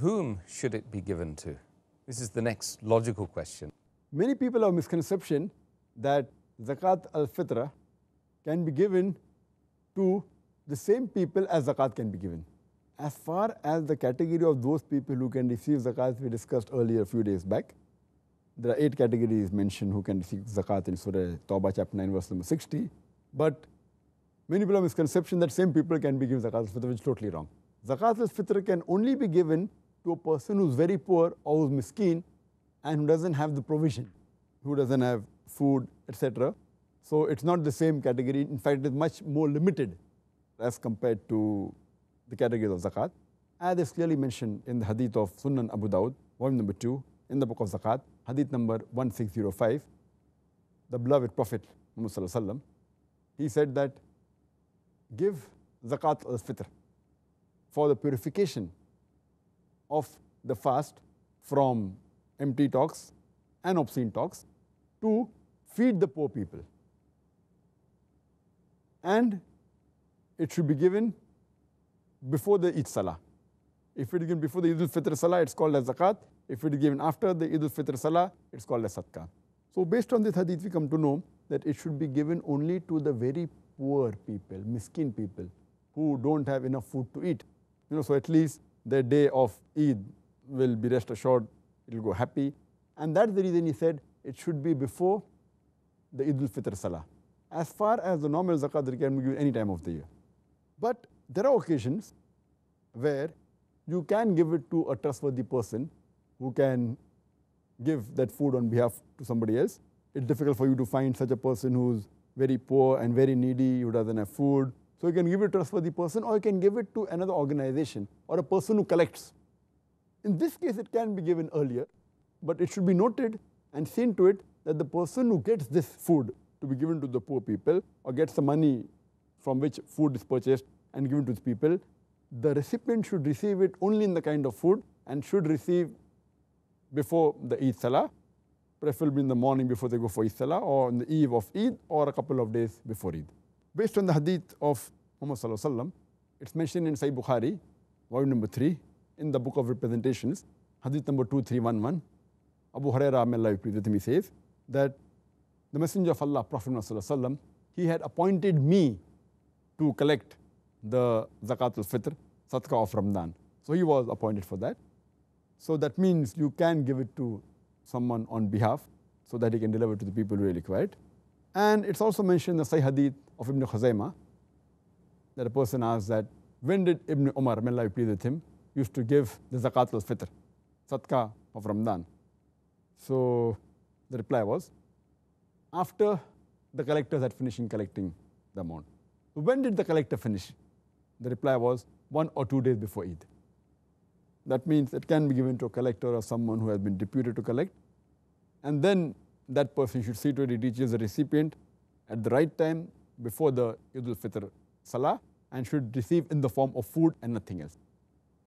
whom should it be given to? This is the next logical question. Many people have misconception that zakat al fitr can be given to the same people as zakat can be given. As far as the category of those people who can receive zakat we discussed earlier a few days back, there are eight categories mentioned who can receive zakat in Surah Tawbah chapter 9 verse number 60. But many people have misconception that same people can be given zakat al-fitr which is totally wrong. Zakat al-fitr can only be given to a person who's very poor or who's miskin and who doesn't have the provision, who doesn't have food, etc. So it's not the same category. In fact, it's much more limited as compared to the categories of zakat. As is clearly mentioned in the hadith of Sunan Abu Dawud, volume number 2, in the book of zakat, hadith number 1605, the beloved Prophet Muhammad he said that give zakat al-fitr for the purification of the fast from empty talks and obscene talks to feed the poor people. And it should be given before the Eid Salah. If it is given before the Eid al-Fitr Salah, it's called as Zakat. If it is given after the Eid al-Fitr Salah, it's called as Sadaqah. So based on this hadith, we come to know that it should be given only to the very poor people, miskin people, who don't have enough food to eat. You know, so at least the day of Eid will be rest assured it will go happy. And that's the reason he said it should be before the Eid al-Fitr Salah as far as the normal zakat can be given any time of the year. But there are occasions where you can give it to a trustworthy person who can give that food on behalf to somebody else. It's difficult for you to find such a person who's very poor and very needy, who doesn't have food, so you can give it to a trustworthy person or you can give it to another organization or a person who collects. In this case, it can be given earlier, but it should be noted and seen to it that the person who gets this food to be given to the poor people or gets the money from which food is purchased and given to the people, the recipient should receive it only in the kind of food and should receive before the Eid Salah, preferably in the morning before they go for Eid Salah or on the eve of Eid or a couple of days before Eid. Based on the hadith of Muhammad sallam, it's mentioned in Sahih Bukhari, volume number 3, in the book of representations, hadith number 2311. Abu Hurairah, may Allah be with him, says that the Messenger of Allah, Prophet Muhammad he had appointed me to collect the zakat al-fitr, sadaqah of Ramadan. So he was appointed for that. So that means you can give it to someone on behalf so that he can deliver to the people who really require it. And it's also mentioned in the Sahih Hadith of Ibn Khuzaymah that a person asked that when did Ibn Umar, may Allah be with him, used to give the zakat al-fitr, sadqa of Ramadan. So the reply was, after the collectors had finished collecting the amount. When did the collector finish? The reply was one or two days before Eid. That means it can be given to a collector or someone who has been deputed to collect. And then that person should see to it he reaches the recipient at the right time before the Eid al-Fitr Salah and should receive in the form of food and nothing else.